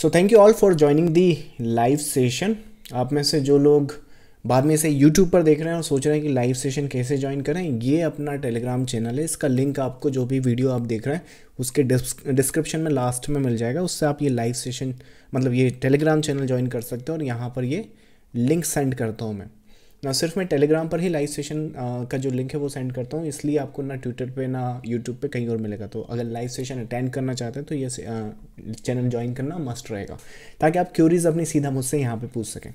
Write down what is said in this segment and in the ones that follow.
So thank you all for joining the live session आप में से जो लोग बाद में से यूट्यूब पर देख रहे हैं और सोच रहे हैं कि लाइव सेशन कैसे ज्वाइन करें ये अपना टेलीग्राम चैनल है इसका लिंक आपको जो भी वीडियो आप देख रहे हैं उसके डिस्क्रिप्शन में लास्ट में मिल जाएगा उससे आप ये लाइव सेशन मतलब ये टेलीग्राम चैनल ज्वाइन कर सकते हो और यहाँ पर ये लिंक सेंड करता हूँ मैं ना सिर्फ मैं टेलीग्राम पर ही लाइव सेशन का जो लिंक है वो सेंड करता हूँ इसलिए आपको ना ट्विटर पे ना यूट्यूब पे कहीं और मिलेगा तो अगर लाइव सेशन अटेंड करना चाहते हैं तो ये चैनल ज्वाइन करना मस्ट रहेगा ताकि आप क्यूरीज अपनी सीधा मुझसे यहाँ पर पूछ सकें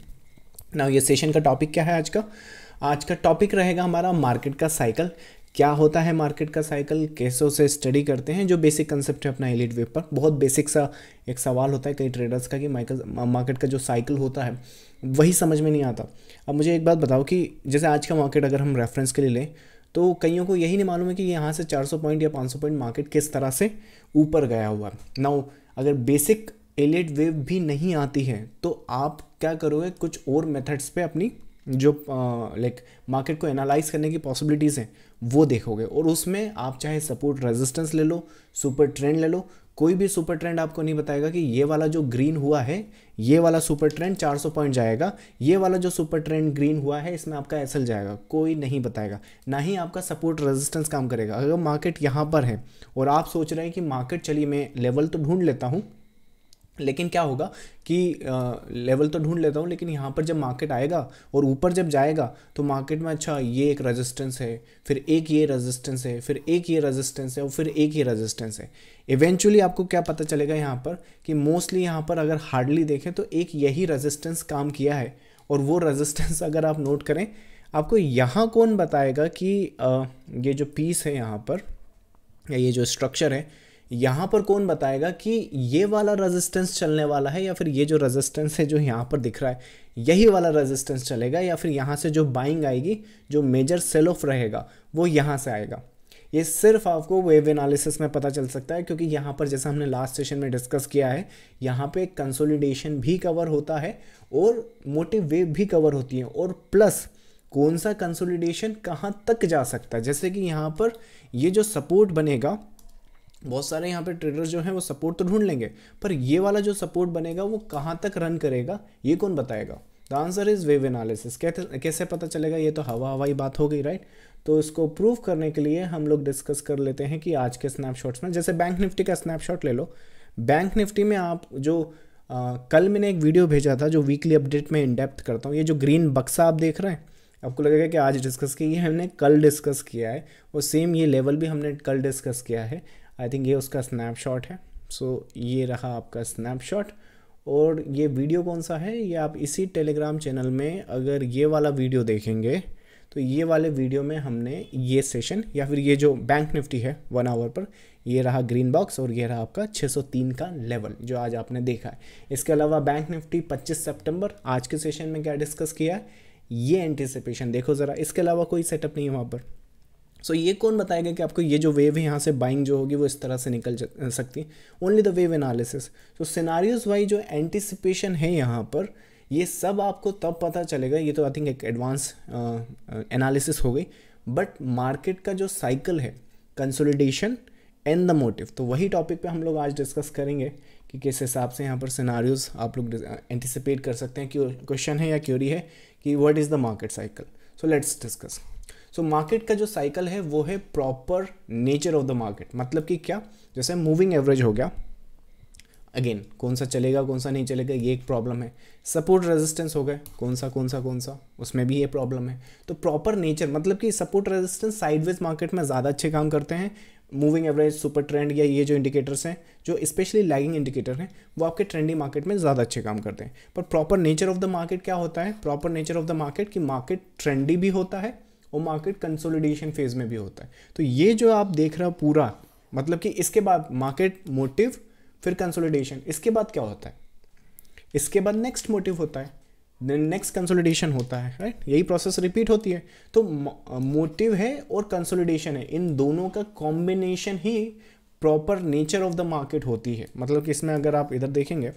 ना ये सेशन का टॉपिक क्या है आज का आज का टॉपिक रहेगा हमारा मार्केट का साइकिल क्या होता है मार्केट का साइकिल कैसे उसे स्टडी करते हैं जो बेसिक कंसेप्ट है अपना एलिट वेब पर बहुत बेसिक सा एक सवाल होता है कई ट्रेडर्स का कि माइकल मार्केट का जो साइकिल होता है वही समझ में नहीं आता अब मुझे एक बात बताओ कि जैसे आज का मार्केट अगर हम रेफरेंस के लिए लें तो कईयों को यही नहीं मालूम है कि यहाँ से 400 पॉइंट या 500 पॉइंट मार्केट किस तरह से ऊपर गया हुआ है नाउ अगर बेसिक एलिट वेव भी नहीं आती है तो आप क्या करोगे कुछ और मेथड्स पे अपनी जो लाइक मार्केट को एनालाइज करने की पॉसिबिलिटीज़ हैं वो देखोगे और उसमें आप चाहे सपोर्ट रेजिस्टेंस ले लो सुपर ट्रेंड ले लो कोई भी सुपर ट्रेंड आपको नहीं बताएगा कि ये वाला जो ग्रीन हुआ है ये वाला सुपर ट्रेंड 400 पॉइंट जाएगा ये वाला जो सुपर ट्रेंड ग्रीन हुआ है इसमें आपका एसएल जाएगा कोई नहीं बताएगा ना ही आपका सपोर्ट रेजिस्टेंस काम करेगा अगर मार्केट यहाँ पर है और आप सोच रहे हैं कि मार्केट चलिए मैं लेवल तो ढूंढ लेता हूँ लेकिन क्या होगा कि लेवल तो ढूंढ लेता हूँ लेकिन यहाँ पर जब मार्केट आएगा और ऊपर जब जाएगा तो मार्केट में अच्छा ये एक रेजिस्टेंस है फिर एक ये रेजिस्टेंस है फिर एक ये रेजिस्टेंस है और फिर एक ये रेजिस्टेंस है इवेंचुअली आपको क्या पता चलेगा यहाँ पर कि मोस्टली यहाँ पर अगर हार्डली देखें तो एक यही रजिस्टेंस काम किया है और वो रजिस्टेंस अगर आप नोट करें आपको यहाँ कौन बताएगा कि ये जो पीस है यहाँ पर या ये जो स्ट्रक्चर है यहाँ पर कौन बताएगा कि ये वाला रेजिस्टेंस चलने वाला है या फिर ये जो रेजिस्टेंस है जो यहाँ पर दिख रहा है यही वाला रेजिस्टेंस चलेगा या फिर यहाँ से जो बाइंग आएगी जो मेजर सेल ऑफ रहेगा वो यहाँ से आएगा ये सिर्फ आपको वेव एनालिसिस में पता चल सकता है क्योंकि यहाँ पर जैसा हमने लास्ट सेशन में डिस्कस किया है यहाँ पे कंसोलिडेशन भी कवर होता है और मोटिव वेव भी कवर होती है और प्लस कौन सा कंसोलिडेशन कहाँ तक जा सकता है जैसे कि यहाँ पर ये जो सपोर्ट बनेगा बहुत सारे यहाँ पे ट्रेडर्स जो हैं वो सपोर्ट तो ढूंढ लेंगे पर ये वाला जो सपोर्ट बनेगा वो कहाँ तक रन करेगा ये कौन बताएगा the answer is wave analysis कैसे पता चलेगा ये तो हवा हवाई बात हो गई राइट तो इसको प्रूव करने के लिए हम लोग डिस्कस कर लेते हैं कि आज के स्नैपशॉट्स में जैसे बैंक निफ्टी का स्नैपशॉट ले लो बैंक निफ्टी में आप जो आ, कल मैंने एक वीडियो भेजा था जो वीकली अपडेट में इनडेप्थ करता हूँ ये जो ग्रीन बक्सा आप देख रहे हैं आपको लगेगा कि आज डिस्कस किया ये हमने कल डिस्कस किया है वो सेम ये लेवल भी हमने कल डिस्कस किया है आई थिंक ये उसका स्नैपशॉट है सो so, ये रहा आपका स्नैपशॉट और ये वीडियो कौन सा है ये आप इसी टेलीग्राम चैनल में अगर ये वाला वीडियो देखेंगे तो ये वाले वीडियो में हमने ये सेशन या फिर ये जो बैंक निफ्टी है वन आवर पर ये रहा ग्रीन बॉक्स और ये रहा आपका 603 का लेवल जो आज आपने देखा है इसके अलावा बैंक निफ्टी 25 सितंबर आज के सेशन में क्या डिस्कस किया है ये एंटिसिपेशन देखो ज़रा इसके अलावा कोई सेटअप नहीं है वहाँ पर सो so, ये कौन बताएगा कि आपको ये जो वेव है यहाँ से बाइंग जो होगी वो इस तरह से निकल सकती है ओनली द वेव एनालिसिस तो सिनारियोज वाई जो एंटिसिपेशन है यहाँ पर ये सब आपको तब पता चलेगा ये तो आई थिंक एक एडवांस एनालिसिस हो गई बट मार्केट का जो साइकिल है कंसोलिडेशन एंड द मोटिव तो वही टॉपिक पे हम लोग आज डिस्कस करेंगे कि किस हिसाब से यहाँ पर सिनारियोज आप लोग एंटिसिपेट कर सकते हैं कि क्वेश्चन है या क्यूरी है कि what is the market cycle so let's discuss so so, market का जो साइकिल है वो है proper nature of the market मतलब कि क्या जैसे मूविंग एवरेज हो गया अगेन कौन सा चलेगा कौन सा नहीं चलेगा ये एक प्रॉब्लम है सपोर्ट रेजिस्टेंस हो गए कौन सा कौन सा कौन सा उसमें भी ये प्रॉब्लम है तो प्रॉपर नेचर मतलब कि सपोर्ट रेजिस्टेंस साइडवेज मार्केट में ज़्यादा अच्छे काम करते हैं मूविंग एवरेज सुपर ट्रेंड या ये जो इंडिकेटर्स हैं जो स्पेशली लैगिंग इंडिकेटर हैं वो आपके ट्रेंडिंग मार्केट में ज़्यादा अच्छे काम करते हैं पर proper nature of the market क्या होता है proper nature of the market कि मार्केट ट्रेंडी भी होता है और मार्केट कंसोलिडेशन फेज़ में भी होता है तो ये जो आप देख रहे हो पूरा मतलब कि इसके बाद मार्केट मोटिव फिर कंसोलिडेशन इसके बाद क्या होता है इसके बाद नेक्स्ट मोटिव होता है देन नेक्स्ट कंसोलिडेशन होता है राइट right? यही प्रोसेस रिपीट होती है तो मोटिव है और कंसोलिडेशन है इन दोनों का कॉम्बिनेशन ही proper nature of the market होती है मतलब कि इसमें अगर आप इधर देखेंगे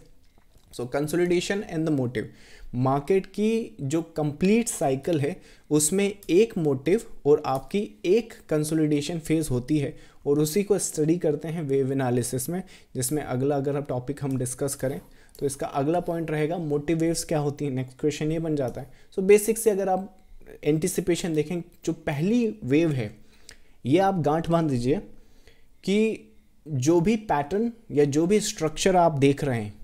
so consolidation and the motive market की जो कंप्लीट साइकिल है उसमें एक मोटिव और आपकी एक कंसोलिडेशन फेज़ होती है और उसी को स्टडी करते हैं वेव एनालिसिस में जिसमें अगला अगर आप टॉपिक हम डिस्कस करें तो इसका अगला पॉइंट रहेगा मोटिव वेव्स क्या होती हैं नेक्स्ट क्वेश्चन ये बन जाता है सो so बेसिक से अगर आप एंटिसिपेशन देखें जो पहली वेव है ये आप गांठ बांध दीजिए कि जो भी पैटर्न या जो भी स्ट्रक्चर आप देख रहे हैं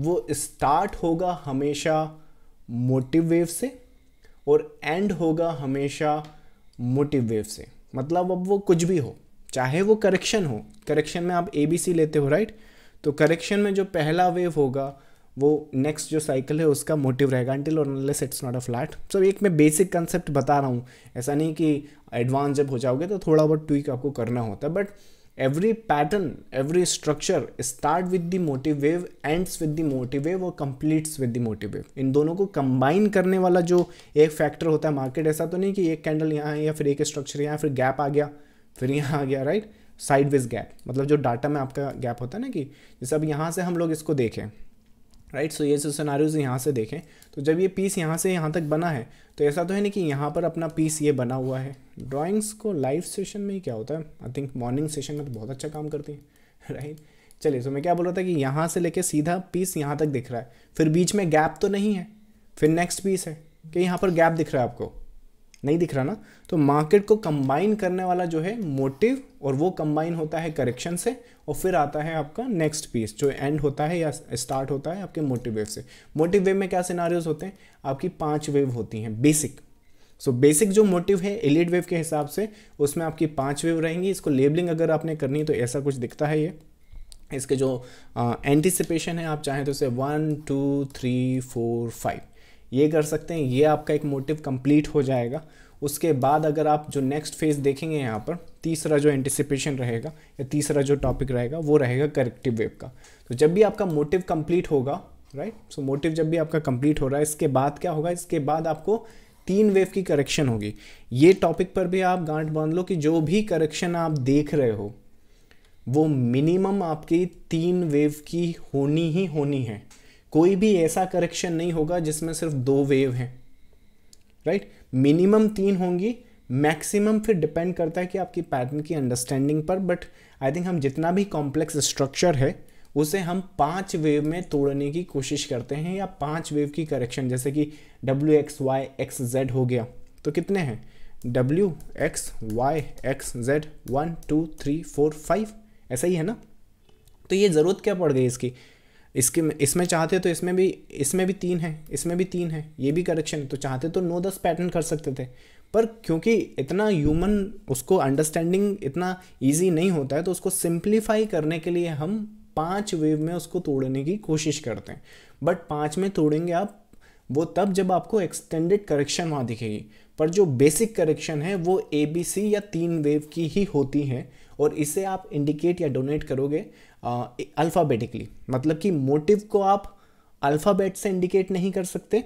वो स्टार्ट होगा हमेशा मोटिव वेव से और एंड होगा हमेशा मोटिव वेव से मतलब अब वो कुछ भी हो चाहे वो करेक्शन हो करेक्शन में आप ए बी सी लेते हो राइट तो करेक्शन में जो पहला वेव होगा वो नेक्स्ट जो साइकिल है उसका मोटिव रहेगा एंटिल और unless it's not a flat so एक मैं बेसिक कंसेप्ट बता रहा हूँ ऐसा नहीं कि एडवांस जब हो जाओगे तो थोड़ा बहुत ट्विक आपको करना होता है but every pattern every structure start with the motive wave ends with the motive wave और completes with the motive wave इन दोनों को combine करने वाला जो एक factor होता है market ऐसा तो नहीं कि एक candle यहाँ है या फिर एक structure यहाँ फिर gap आ गया फिर यहाँ आ गया right sideways gap मतलब जो डाटा में आपका गैप होता है ना कि जैसे अब यहाँ से हम लोग इसको देखें राइट सो ये जो यहाँ से देखें तो जब ये पीस यहाँ से यहाँ तक बना है तो ऐसा तो है ना कि यहाँ पर अपना पीस ये बना हुआ है ड्राइंग्स को लाइव सेशन में ही क्या होता है आई थिंक मॉर्निंग सेशन में तो बहुत अच्छा काम करती है राइट चलिए सो मैं क्या बोल रहा था कि यहाँ से लेके सीधा पीस यहाँ तक दिख रहा है फिर बीच में गैप तो नहीं है फिर नेक्स्ट पीस है कि यहाँ पर गैप दिख रहा है आपको नहीं दिख रहा ना तो मार्केट को कंबाइन करने वाला जो है मोटिव और वो कंबाइन होता है करेक्शन से और फिर आता है आपका नेक्स्ट पीस जो एंड होता है या स्टार्ट होता है आपके मोटिव वेव से मोटिव वेव में क्या सिनारियोज होते हैं आपकी पांच वेव होती हैं बेसिक सो so, बेसिक जो मोटिव है एलिड वेव के हिसाब से उसमें आपकी पांच वेव रहेंगी इसको लेबलिंग अगर आपने करनी है तो ऐसा कुछ दिखता है ये इसके जो एंटिसिपेशन है आप चाहें तो उसे one two three four five ये कर सकते हैं ये आपका एक मोटिव कंप्लीट हो जाएगा उसके बाद अगर आप जो नेक्स्ट फेज देखेंगे यहाँ पर तीसरा जो एंटिसिपेशन रहेगा या तीसरा जो टॉपिक रहेगा वो रहेगा करेक्टिव वेव का तो जब भी आपका मोटिव कंप्लीट होगा राइट सो मोटिव जब भी आपका कंप्लीट हो रहा है इसके बाद क्या होगा इसके बाद आपको तीन वेव की करेक्शन होगी ये टॉपिक पर भी आप गांठ बांध लो कि जो भी करेक्शन आप देख रहे हो वो मिनिमम आपकी तीन वेव की होनी ही होनी है कोई भी ऐसा करेक्शन नहीं होगा जिसमें सिर्फ दो वेव हैं राइट मिनिमम तीन होंगी मैक्सिमम फिर डिपेंड करता है कि आपकी पैटर्न की अंडरस्टैंडिंग पर बट आई थिंक हम जितना भी कॉम्प्लेक्स स्ट्रक्चर है उसे हम पांच वेव में तोड़ने की कोशिश करते हैं या पांच वेव की करेक्शन जैसे कि W X Y X Z हो गया तो कितने हैं W X Y X Z one two three four five ऐसा ही है ना तो ये ज़रूरत क्या पड़ गई इसकी इसके इसमें चाहते तो इसमें भी इसमें भी तीन है इसमें भी तीन है ये भी करेक्शन है तो चाहते तो नौ दस पैटर्न कर सकते थे पर क्योंकि इतना ह्यूमन उसको अंडरस्टैंडिंग इतना ईजी नहीं होता है तो उसको सिंप्लीफाई करने के लिए हम पाँच वेव में उसको तोड़ने की कोशिश करते हैं बट पाँच में तोड़ेंगे आप वो तब जब आपको एक्सटेंडेड करेक्शन वहाँ दिखेगी पर जो बेसिक करेक्शन है वो ए बी सी या तीन वेव की ही होती है और इसे आप इंडिकेट या डोनेट करोगे अल्फ़ाबेटिकली मतलब कि मोटिव को आप अल्फ़ाबेट से इंडिकेट नहीं कर सकते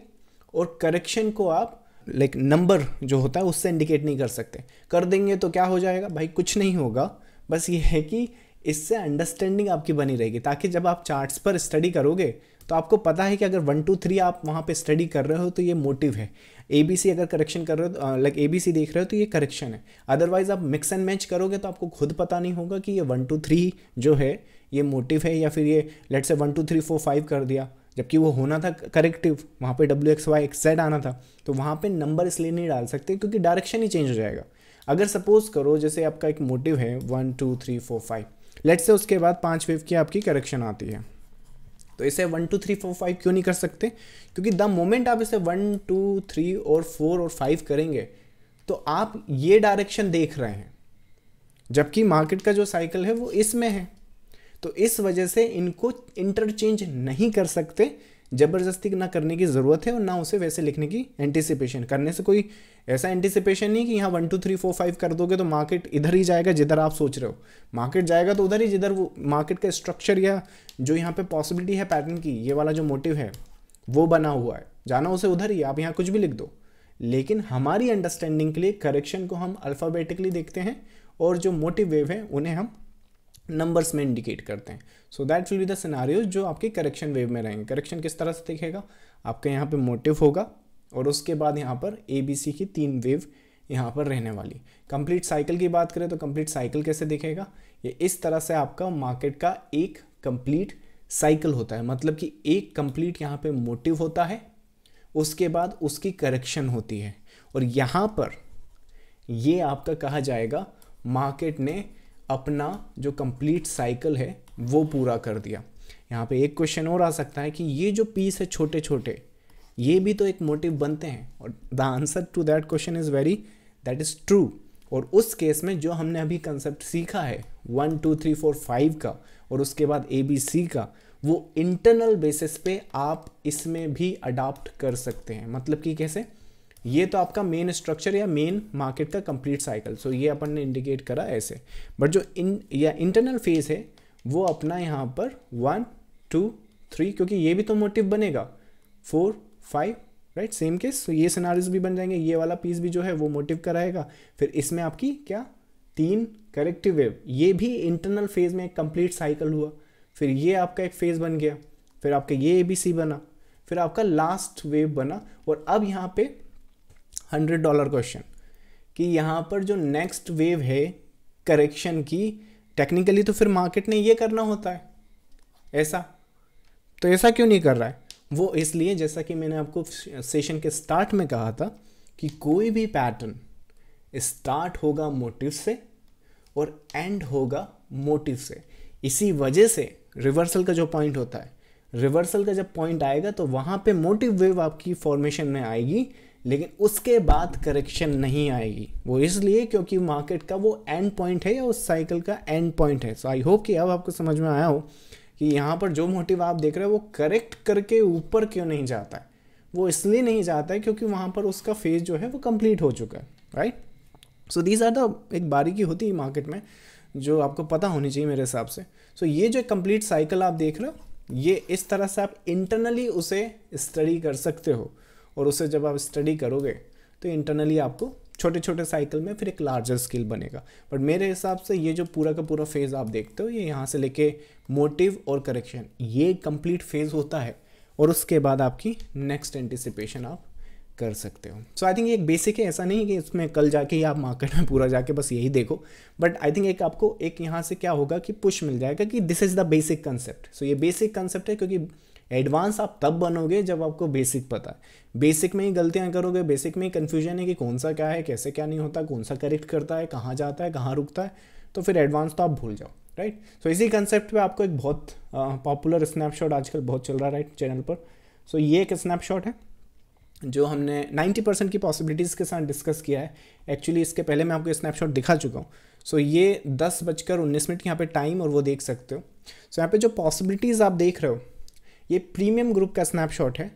और करेक्शन को आप लाइक like, नंबर जो होता है उससे इंडिकेट नहीं कर सकते कर देंगे तो क्या हो जाएगा भाई कुछ नहीं होगा बस ये है कि इससे अंडरस्टैंडिंग आपकी बनी रहेगी ताकि जब आप चार्ट्स पर स्टडी करोगे तो आपको पता है कि अगर वन टू थ्री आप वहाँ पे स्टडी कर रहे हो तो ये मोटिव है ए बी सी अगर करेक्शन कर रहे हो लाइक ए बी सी देख रहे हो तो ये करेक्शन है अदरवाइज आप मिक्स एंड मैच करोगे तो आपको खुद पता नहीं होगा कि ये वन टू थ्री जो है ये मोटिव है या फिर ये लेट से one two three four five कर दिया जबकि वो होना था करेक्टिव वहाँ पे W X Y X Z आना था तो वहाँ पे नंबर इसलिए नहीं डाल सकते क्योंकि डायरेक्शन ही चेंज हो जाएगा अगर सपोज करो जैसे आपका एक मोटिव है one two three four five late से उसके बाद पाँच वेव की आपकी करेक्शन आती है तो इसे one two three four five क्यों नहीं कर सकते क्योंकि द मोमेंट आप इसे वन टू थ्री और फोर और फाइव करेंगे तो आप ये डायरेक्शन देख रहे हैं जबकि मार्केट का जो साइकिल है वो इसमें है तो इस वजह से इनको इंटरचेंज नहीं कर सकते ज़बरदस्ती ना करने की ज़रूरत है और ना उसे वैसे लिखने की एंटिसिपेशन करने से कोई ऐसा एंटिसिपेशन नहीं कि यहाँ one two three four five कर दोगे तो मार्केट इधर ही जाएगा जिधर आप सोच रहे हो मार्केट जाएगा तो उधर ही जिधर वो मार्केट का स्ट्रक्चर या जो यहाँ पे पॉसिबिलिटी है पैटर्न की ये वाला जो मोटिव है वो बना हुआ है जाना उसे उधर ही आप यहाँ कुछ भी लिख दो लेकिन हमारी अंडरस्टैंडिंग के लिए करेक्शन को हम अल्फ़ाबेटिकली देखते हैं और जो मोटिव वेव है उन्हें हम नंबर्स में इंडिकेट करते हैं so that will be the scenarios जो आपके करेक्शन वेव में रहेंगे करेक्शन किस तरह से दिखेगा आपका यहाँ पे मोटिव होगा और उसके बाद यहाँ पर ए बी सी की तीन वेव यहाँ पर रहने वाली कंप्लीट साइकिल की बात करें तो कंप्लीट साइकिल कैसे दिखेगा ये इस तरह से आपका मार्केट का एक कंप्लीट साइकिल होता है मतलब कि एक कंप्लीट यहाँ पे मोटिव होता है उसके बाद उसकी करेक्शन होती है और यहाँ पर ये आपका कहा जाएगा मार्केट ने अपना जो कंप्लीट साइकिल है वो पूरा कर दिया यहाँ पे एक क्वेश्चन और आ सकता है कि ये जो पीस है छोटे छोटे ये भी तो एक मोटिव बनते हैं और the answer to that question is very that is true और उस केस में जो हमने अभी कंसेप्ट सीखा है one two three four five का और उसके बाद ए बी सी का वो इंटरनल बेसिस पे आप इसमें भी अडाप्ट कर सकते हैं मतलब कि कैसे ये तो आपका मेन स्ट्रक्चर या मेन मार्केट का कंप्लीट साइकिल सो ये अपन ने इंडिकेट करा ऐसे बट जो इन या इंटरनल फेज है वो अपना यहाँ पर वन टू थ्री क्योंकि ये भी तो मोटिव बनेगा four five right same case ये सिनारिस भी बन जाएंगे ये वाला पीस भी जो है वो मोटिव का रहेगा फिर इसमें आपकी क्या तीन करेक्टिव वेव ये भी इंटरनल फेज में एक कंप्लीट साइकिल हुआ फिर ये आपका एक फेज बन गया फिर आपका ये ए बी सी बना फिर आपका लास्ट वेव बना और अब यहाँ पे हंड्रेड डॉलर क्वेश्चन कि यहाँ पर जो नेक्स्ट वेव है करेक्शन की टेक्निकली तो फिर मार्केट ने ये करना होता है ऐसा तो ऐसा क्यों नहीं कर रहा है वो इसलिए जैसा कि मैंने आपको सेशन के स्टार्ट में कहा था कि कोई भी पैटर्न स्टार्ट होगा मोटिव से और एंड होगा मोटिव से इसी वजह से रिवर्सल का जो पॉइंट होता है रिवर्सल का जब पॉइंट आएगा तो वहाँ पे मोटिव वेव आपकी फॉर्मेशन में आएगी लेकिन उसके बाद करेक्शन नहीं आएगी वो इसलिए क्योंकि मार्केट का वो एंड पॉइंट है या उस साइकिल का एंड पॉइंट है सो आई होप कि अब आपको समझ में आया हो कि यहाँ पर जो मोटिव आप देख रहे हो वो करेक्ट करके ऊपर क्यों नहीं जाता है वो इसलिए नहीं जाता है क्योंकि वहाँ पर उसका फेज जो है वो कंप्लीट हो चुका है right so these are the एक बारीकी होती है मार्केट में जो आपको पता होनी चाहिए मेरे हिसाब से सो so, ये जो कंप्लीट साइकिल आप देख रहे हो ये इस तरह से आप इंटरनली उसे स्टडी कर सकते हो और उसे जब आप स्टडी करोगे तो इंटरनली आपको छोटे छोटे साइकिल में फिर एक लार्जर स्किल बनेगा बट मेरे हिसाब से ये जो पूरा का पूरा फेज़ आप देखते हो ये यहाँ से लेके मोटिव और करेक्शन ये कंप्लीट फेज़ होता है और उसके बाद आपकी नेक्स्ट एंटिसिपेशन आप कर सकते हो सो आई थिंक एक बेसिक है ऐसा नहीं कि इसमें कल जाके या आप मार्केट में पूरा जाके बस यही देखो बट आई थिंक एक आपको एक यहाँ से क्या होगा कि पुश मिल जाएगा कि this is the basic concept so ये बेसिक कंसेप्ट है क्योंकि एडवांस आप तब बनोगे जब आपको बेसिक पता है बेसिक में ही गलतियाँ करोगे बेसिक में ही कन्फ्यूजन है कि कौन सा क्या है कैसे क्या नहीं होता कौन सा करेक्ट करता है कहाँ जाता है कहाँ रुकता है तो फिर एडवांस तो आप भूल जाओ राइट सो so, इसी कंसेप्ट पे आपको एक बहुत पॉपुलर स्नैपशॉट आजकल बहुत चल रहा है राइट चैनल पर सो so, ये एक स्नैपशॉट है जो हमने 90 परसेंट की पॉसिबिलिटीज़ के साथ डिस्कस किया है एक्चुअली इसके पहले मैं आपको स्नैपशॉट दिखा चुका हूँ सो so, ये दस बजकर उन्नीस मिनट यहाँ पे टाइम और वो देख सकते हो सो so, यहाँ पे जो पॉसिबिलिटीज़ आप देख रहे हो ये प्रीमियम ग्रुप का स्नैपशॉट है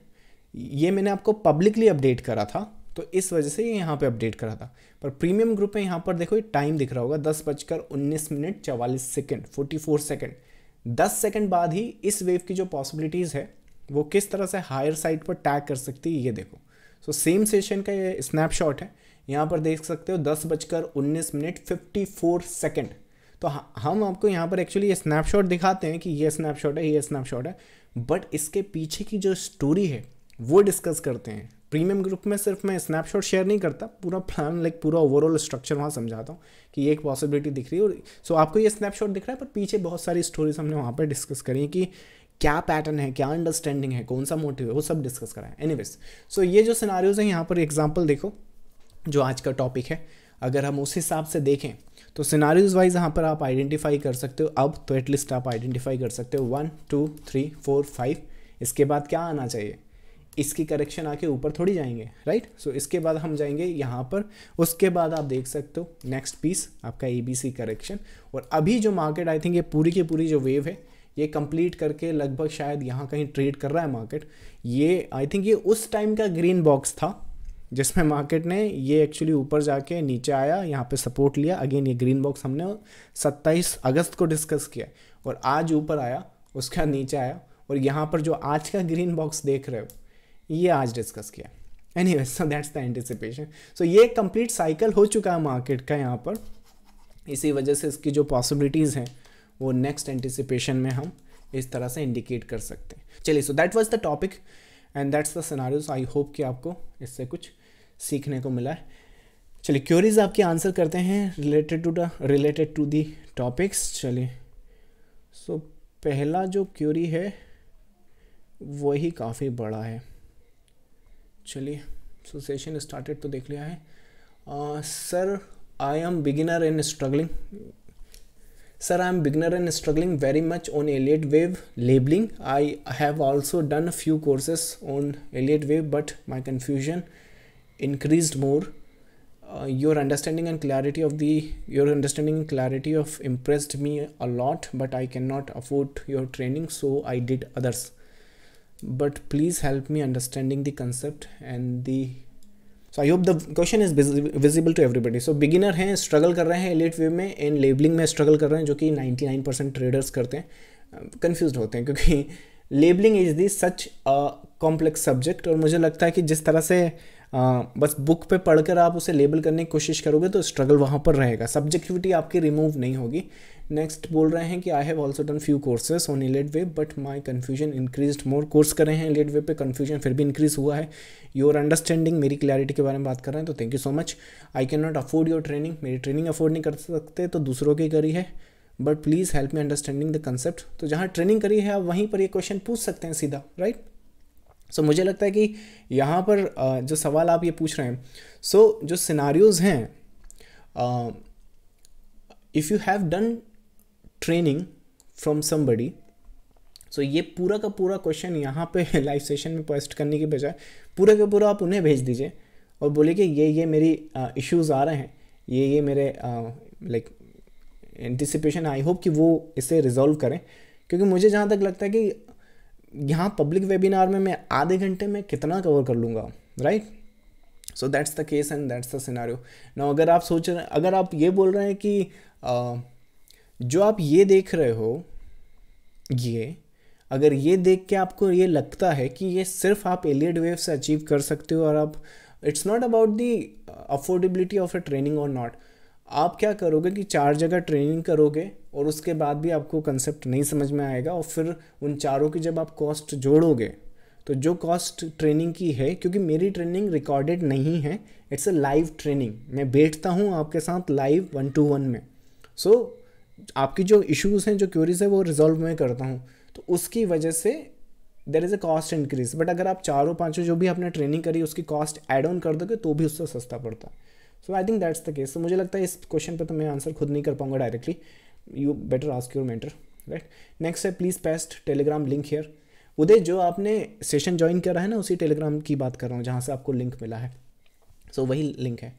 ये मैंने आपको पब्लिकली अपडेट करा था तो इस वजह से ये यहाँ पे अपडेट करा था पर प्रीमियम ग्रुप में यहाँ पर देखो ये टाइम दिख रहा होगा दस बजकर उन्नीस मिनट चवालीस सेकेंड फोर्टी फोर सेकेंड दस सेकेंड बाद ही इस वेव की जो पॉसिबिलिटीज़ है वो किस तरह से हायर साइड पर टैग कर सकती है ये देखो सो सेम सेशन का ये स्नैपशॉट है यहाँ पर देख सकते हो दस बजकर उन्नीस मिनट फिफ्टी फोर सेकेंड तो हम आपको यहाँ पर एक्चुअली ये स्नैपशॉट दिखाते हैं कि ये स्नैपशॉट है ये स्नैपशॉट है बट इसके पीछे की जो स्टोरी है वो डिस्कस करते हैं प्रीमियम ग्रुप में सिर्फ मैं स्नैपशॉट शेयर नहीं करता पूरा प्लान लाइक पूरा ओवरऑल स्ट्रक्चर वहाँ समझाता हूँ कि एक पॉसिबिलिटी दिख रही है और सो so आपको ये स्नैपशॉट दिख रहा है पर पीछे बहुत सारी स्टोरीज हमने वहाँ पर डिस्कस करी कि क्या पैटर्न है क्या अंडरस्टैंडिंग है कौन सा मोटिव है वो सब डिस्कस करा है वेज सो ये जो सिनारियोज हैं यहाँ पर एग्जाम्पल देखो जो आज का टॉपिक है अगर हम उस हिसाब से देखें तो सिनारीज वाइज यहाँ पर आप आइडेंटिफाई कर सकते हो अब तो एटलीस्ट आप आइडेंटिफाई कर सकते हो one two three four five इसके बाद क्या आना चाहिए इसकी करेक्शन आके ऊपर थोड़ी जाएंगे राइट सो so, इसके बाद हम जाएंगे यहाँ पर उसके बाद आप देख सकते हो नेक्स्ट पीस आपका ए बी सी करेक्शन और अभी जो मार्केट आई थिंक ये पूरी की पूरी जो वेव है ये कंप्लीट करके लगभग शायद यहाँ कहीं ट्रेड कर रहा है मार्केट ये आई थिंक ये उस टाइम का ग्रीन बॉक्स था जिसमें मार्केट ने ये एक्चुअली ऊपर जाके नीचे आया यहाँ पे सपोर्ट लिया अगेन ये ग्रीन बॉक्स हमने 27 अगस्त को डिस्कस किया और आज ऊपर आया उसके बाद नीचे आया और यहाँ पर जो आज का ग्रीन बॉक्स देख रहे हो ये आज डिस्कस किया anyway so that's the anticipation so ये कंप्लीट साइकिल हो चुका है मार्केट का यहाँ पर इसी वजह से इसकी जो पॉसिबिलिटीज़ हैं वो नेक्स्ट एंटिसिपेशन में हम इस तरह से इंडिकेट कर सकते हैं चलिए so that was the topic and that's the scenarios I hope कि आपको इससे कुछ सीखने को मिला है चलिए क्यूरीज आपके आंसर करते हैं related to the related to the topics चलिए सो so, पहला जो क्यूरी है वही काफ़ी बड़ा है चलिए सो सेशन स्टार्टेड तो देख लिया है sir I am beginner in struggling sir I am beginner in struggling very much on Elliott wave labelling I have also done few courses on Elliott wave but my confusion increased more uh, your understanding and clarity of the your understanding and clarity of impressed me a lot but i cannot afford your training so i did others but please help me understanding the concept and the so I hope the question is visible to everybody so beginner हैं struggle कर रहे हैं elite वे में and labelling में struggle कर रहे हैं जो कि 99 परसेंट ट्रेडर्स करते हैं कन्फ्यूज uh, होते हैं क्योंकि labelling is the such a complex subject और मुझे लगता है कि जिस तरह से आ, बस बुक पे पढ़कर आप उसे लेबल करने की कोशिश करोगे तो स्ट्रगल वहाँ पर रहेगा सब्जेक्टिविटी आपकी रिमूव नहीं होगी नेक्स्ट बोल रहे हैं कि I have also done few courses on Elliott wave but my confusion increase more कोर्स रहे हैं इलेट वे पे कन्फ्यूजन फिर भी इंक्रीज हुआ है योर अंडरस्टैंडिंग मेरी क्लैरिटी के बारे में बात कर रहे हैं तो thank you so much I can not afford your training मेरी ट्रेनिंग अफोर्ड नहीं कर सकते तो दूसरों की करी है but please help me understanding the concept तो जहाँ ट्रेनिंग करी है आप वहीं पर ये क्वेश्चन पूछ सकते हैं सीधा राइट right? सो so, मुझे लगता है कि यहाँ पर जो सवाल आप ये पूछ रहे हैं सो so, जो सिनारियोज़ हैं if you have done training from somebody so ये पूरा का पूरा क्वेश्चन यहाँ पे लाइव सेशन में पोस्ट करने के बजाय पूरा का पूरा आप उन्हें भेज दीजिए और बोलिए कि ये ये मेरी इश्यूज़ आ रहे हैं ये ये मेरे लाइक एंटिसिपेशन आई होप कि वो इसे रिजॉल्व करें क्योंकि मुझे जहाँ तक लगता है कि यहाँ पब्लिक वेबिनार में मैं आधे घंटे में कितना कवर कर लूँगा right so that's the case and that's the scenario ना अगर आप सोच रहे अगर आप ये बोल रहे हैं कि जो आप ये देख रहे हो ये अगर ये देख के आपको ये लगता है कि ये सिर्फ आप एलियड वेव से अचीव कर सकते हो और आप it's not about the affordability of a training और नॉट आप क्या करोगे कि चार जगह ट्रेनिंग करोगे और उसके बाद भी आपको कंसेप्ट नहीं समझ में आएगा और फिर उन चारों की जब आप कॉस्ट जोड़ोगे तो जो कॉस्ट ट्रेनिंग की है क्योंकि मेरी ट्रेनिंग रिकॉर्डेड नहीं है इट्स अ लाइव ट्रेनिंग मैं बैठता हूँ आपके साथ लाइव वन टू वन में सो so, आपकी जो इश्यूज़ हैं जो क्यूरीज है वो रिजॉल्व मैं करता हूँ तो उसकी वजह से there is a cost increase but अगर आप चारों पाँचों जो भी आपने ट्रेनिंग करी उसकी कॉस्ट एड ऑन कर दोगे तो भी उससे सस्ता पड़ता है so I think that's the case तो मुझे लगता है इस क्वेश्चन पर तो मैं आंसर खुद नहीं कर पाऊंगा directly you better ask your matter right next है please paste Telegram link here Uday जो आपने सेशन ज्वाइन करा है ना उसी टेलीग्राम की बात कर रहा हूँ जहाँ से आपको लिंक मिला है सो so, वही लिंक है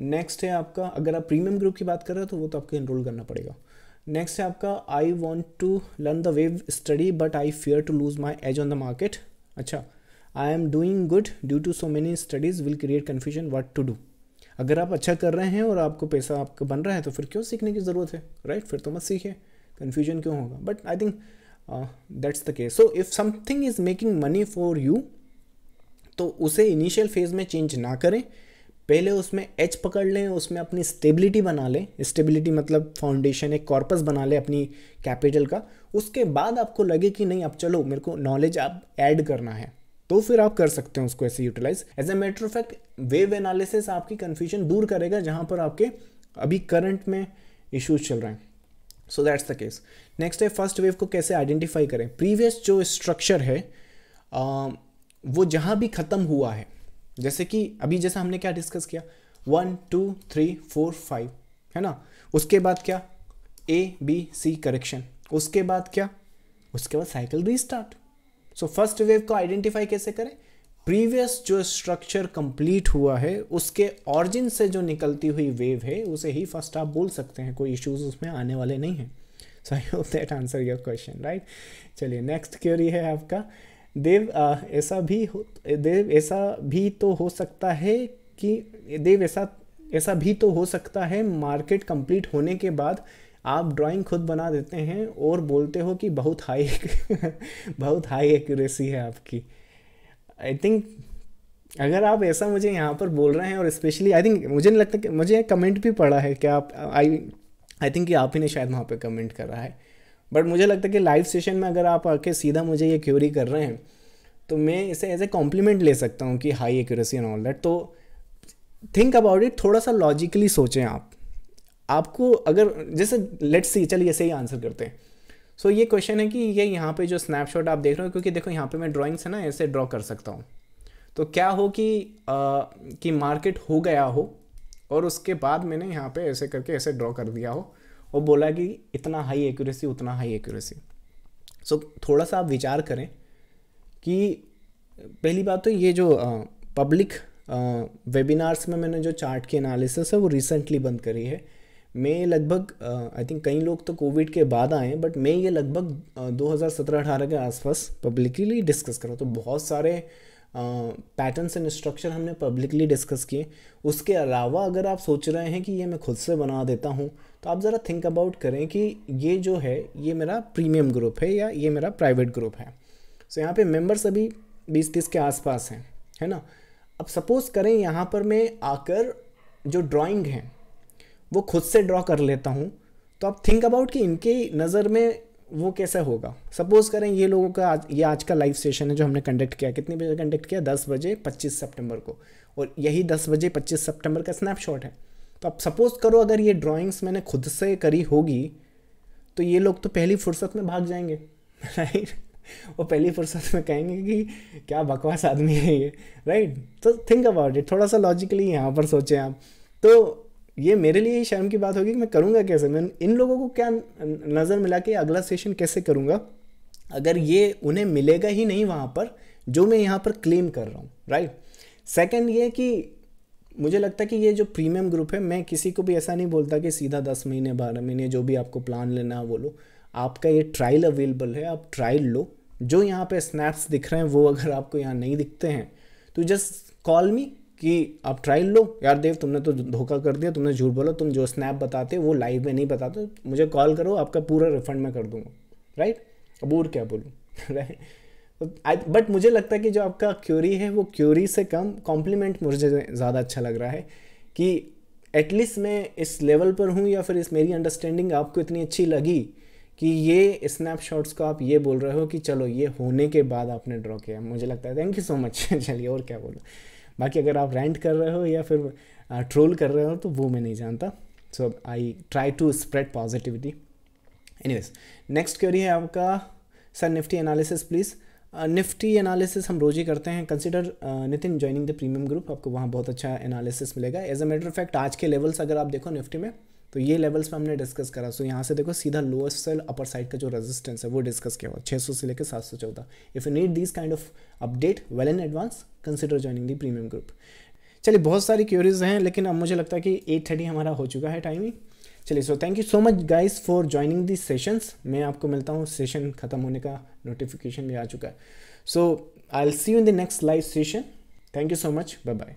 नेक्स्ट है आपका अगर आप प्रीमियम ग्रुप की बात कर रहे हो तो वो तो आपको इनरोल करना पड़ेगा नेक्स्ट है आपका I want to learn the wave study but I fear to lose my edge on the market अच्छा I am doing good due to so many studies will create confusion what to do अगर आप अच्छा कर रहे हैं और आपको पैसा आपका बन रहा है तो फिर क्यों सीखने की ज़रूरत है राइट right? फिर तो मत सीखे कन्फ्यूजन क्यों होगा but I think that's the case so if something is making money for you तो उसे इनिशियल फेज़ में चेंज ना करें पहले उसमें एच पकड़ लें उसमें अपनी स्टेबिलिटी बना लें स्टेबिलिटी मतलब फाउंडेशन एक कॉर्पस बना लें अपनी कैपिटल का उसके बाद आपको लगे कि नहीं अब चलो मेरे को नॉलेज अब ऐड करना है तो फिर आप कर सकते हैं उसको ऐसे utilise as a matter of fact wave analysis आपकी कन्फ्यूजन दूर करेगा जहाँ पर आपके अभी करंट में इश्यूज चल रहे हैं so that's the case next है फर्स्ट वेव को कैसे आइडेंटिफाई करें प्रीवियस जो स्ट्रक्चर है आ, um, वो जहाँ भी ख़त्म हुआ है जैसे कि अभी जैसा हमने क्या डिस्कस किया one two three four five है ना उसके बाद क्या ए बी सी करेक्शन उसके बाद क्या उसके बाद cycle restart so first wave को आइडेंटिफाई कैसे करें प्रीवियस जो स्ट्रक्चर कंप्लीट हुआ है उसके ऑरिजिन से जो निकलती हुई वेव है उसे ही फर्स्ट आप बोल सकते हैं कोई इश्यूज उसमें आने वाले नहीं हैं so I hope that answer your question right चलिए नेक्स्ट क्योरी है आपका देव ऐसा भी हो देव ऐसा भी तो हो सकता है कि देव ऐसा ऐसा भी तो हो सकता है मार्केट कंप्लीट होने के बाद आप ड्राइंग खुद बना देते हैं और बोलते हो कि बहुत हाई बहुत हाई एक्यूरेसी है आपकी आई थिंक अगर आप ऐसा मुझे यहाँ पर बोल रहे हैं और स्पेशली आई थिंक मुझे नहीं लगता कि मुझे कमेंट भी पड़ा है कि आप आई आई थिंक कि आप ही ने शायद वहाँ पे कमेंट करा है बट मुझे लगता है कि लाइव सेशन में अगर आप आके सीधा मुझे ये क्यूरी कर रहे हैं तो मैं इसे एज ए कॉम्प्लीमेंट ले सकता हूँ कि high accuracy and all that तो थिंक अबाउट इट थोड़ा सा लॉजिकली सोचें आप आपको अगर जैसे लेट्स सी चलिए ऐसे ही आंसर करते हैं सो so, ये क्वेश्चन है कि ये यहाँ पे जो स्नैपशॉट आप देख रहे हो क्योंकि देखो यहाँ पे मैं ड्राइंग से ना ऐसे ड्रॉ कर सकता हूँ तो क्या हो कि आ, कि मार्केट हो गया हो और उसके बाद मैंने यहाँ पे ऐसे करके ऐसे ड्रॉ कर दिया हो और बोला कि इतना हाई एक्यूरेसी उतना हाई एक्यूरेसी सो so, थोड़ा सा आप विचार करें कि पहली बात तो ये जो पब्लिक वेबिनार्स में मैंने जो चार्ट की एनालिसिस है वो रिसेंटली बंद करी है मैं लगभग आई थिंक कई लोग तो कोविड के बाद आए हैं बट मैं ये लगभग 2017-18 के आसपास पब्लिकली डिस्कस कर रहा तो बहुत सारे पैटर्न्स एंड स्ट्रक्चर हमने पब्लिकली डिस्कस किए उसके अलावा अगर आप सोच रहे हैं कि ये मैं खुद से बना देता हूँ तो आप ज़रा थिंक अबाउट करें कि ये जो है ये मेरा प्रीमियम ग्रुप है या ये मेरा प्राइवेट ग्रुप है सो so, यहाँ पे मेंबर्स अभी बीस तीस के आसपास हैं है ना अब सपोज़ करें यहाँ पर मैं आकर जो ड्राइंग है वो खुद से ड्रॉ कर लेता हूँ तो आप थिंक अबाउट कि इनके नज़र में वो कैसा होगा सपोज़ करें ये लोगों का आज ये आज का लाइव सेशन है जो हमने कंडक्ट किया कितने बजे कंडक्ट किया दस बजे पच्चीस सेप्टेम्बर को और यही दस बजे पच्चीस सेप्टेम्बर का स्नैपशॉट है तो आप सपोज़ करो अगर ये ड्राॅइंग्स मैंने खुद से करी होगी तो ये लोग तो पहली फुर्सत में भाग जाएंगे राइट वो पहली फुर्सत में कहेंगे कि क्या बकवास आदमी है ये राइट तो थिंक अबाउट इट थोड़ा सा लॉजिकली यहाँ पर सोचें आप तो ये मेरे लिए ही शर्म की बात होगी कि मैं करूँगा कैसे मैं इन लोगों को क्या नज़र मिला के अगला सेशन कैसे करूँगा अगर ये उन्हें मिलेगा ही नहीं वहाँ पर जो मैं यहाँ पर क्लेम कर रहा हूँ राइट सेकेंड ये कि मुझे लगता है कि ये जो प्रीमियम ग्रुप है मैं किसी को भी ऐसा नहीं बोलता कि सीधा दस महीने बारह महीने जो भी आपको प्लान लेना है वो लो आपका ये ट्रायल अवेलेबल है आप ट्रायल लो जो यहाँ पे स्नैप्स दिख रहे हैं वो अगर आपको यहाँ नहीं दिखते हैं तो जस्ट कॉल मी कि आप ट्रायल लो यार देव तुमने तो धोखा कर दिया तुमने झूठ बोला तुम जो स्नैप बताते वो लाइव में नहीं बताते मुझे कॉल करो आपका पूरा रिफंड मैं कर दूंगा राइट अब और क्या बोलूँ राइट बट मुझे लगता है कि जो आपका क्यूरी है वो क्यूरी से कम कॉम्प्लीमेंट मुझे ज़्यादा अच्छा लग रहा है कि एटलीस्ट मैं इस लेवल पर हूँ या फिर इस मेरी अंडरस्टैंडिंग आपको इतनी अच्छी लगी कि ये स्नैपशॉट्स को आप ये बोल रहे हो कि चलो ये होने के बाद आपने ड्रॉ किया मुझे लगता है थैंक यू सो मच चलिए और क्या बोलूँ बाकी अगर आप रेंट कर रहे हो या फिर ट्रोल कर रहे हो तो वो मैं नहीं जानता so I try to spread positivity any next query है आपका sir Nifty analysis please Nifty analysis हम रोज ही करते हैं consider Nitin joining the premium group आपको वहाँ बहुत अच्छा एनालिसिस मिलेगा as a matter of fact आज के लेवल्स अगर आप देखो निफ्टी में तो ये लेवल्स पे हमने डिस्कस करा सो so, यहाँ से देखो सीधा लोअस्ट से अपर साइड का जो रेजिस्टेंस है वो डिस्कस किया हुआ छः सौ से लेकर सात सौ चौदह if you need this kind of update well in advance consider joining the premium group चलिए बहुत सारी क्यूरीज हैं लेकिन अब मुझे लगता है कि एट थर्टी हमारा हो चुका है टाइमिंग चलिए so thank you so much guys for joining this sessions मैं आपको मिलता हूँ सेशन खत्म होने का नोटिफिकेशन भी आ चुका है so I'll see you in the next live session thank you so much bye bye